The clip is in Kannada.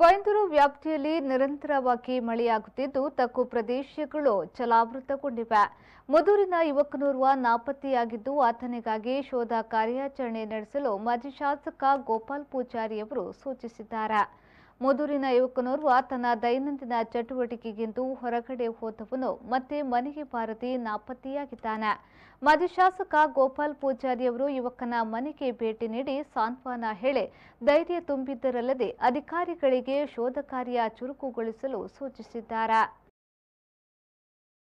ಬೈಂದೂರು ವ್ಯಾಪ್ತಿಯಲ್ಲಿ ನಿರಂತರವಾಗಿ ಮಳೆಯಾಗುತ್ತಿದ್ದು ತಕ್ಕು ಪ್ರದೇಶಗಳು ಜಲಾವೃತಗೊಂಡಿವೆ ಮಧುರಿನ ಯುವಕನೋರ್ವ ನಾಪತ್ತೆಯಾಗಿದ್ದು ಆತನಿಗಾಗಿ ಶೋಧ ಕಾರ್ಯಾಚರಣೆ ನಡೆಸಲು ಮಾಜಿ ಶಾಸಕ ಗೋಪಾಲ್ ಪೂಜಾರಿ ಅವರು ಸೂಚಿಸಿದ್ದಾರೆ ಮಧುರಿನ ಯುವಕನೋರ್ವ ತನ್ನ ದೈನಂದಿನ ಚಟುವಟಿಕೆಗೆಂದು ಹೊರಗಡೆ ಹೋದವನು ಮತ್ತೆ ಮನೆಗೆ ಬಾರದೆ ನಾಪತ್ತೆಯಾಗಿದ್ದಾನೆ ಮಾಜಿ ಶಾಸಕ ಗೋಪಾಲ್ ಅವರು ಯುವಕನ ಮನೆಗೆ ಭೇಟಿ ನೀಡಿ ಸಾಂತ್ವನ ಹೇಳಿ ಧೈರ್ಯ ತುಂಬಿದ್ದರಲ್ಲದೆ ಅಧಿಕಾರಿಗಳಿಗೆ ಶೋಧ ಕಾರ್ಯ ಚುರುಕುಗೊಳಿಸಲು ಸೂಚಿಸಿದ್ದಾರೆ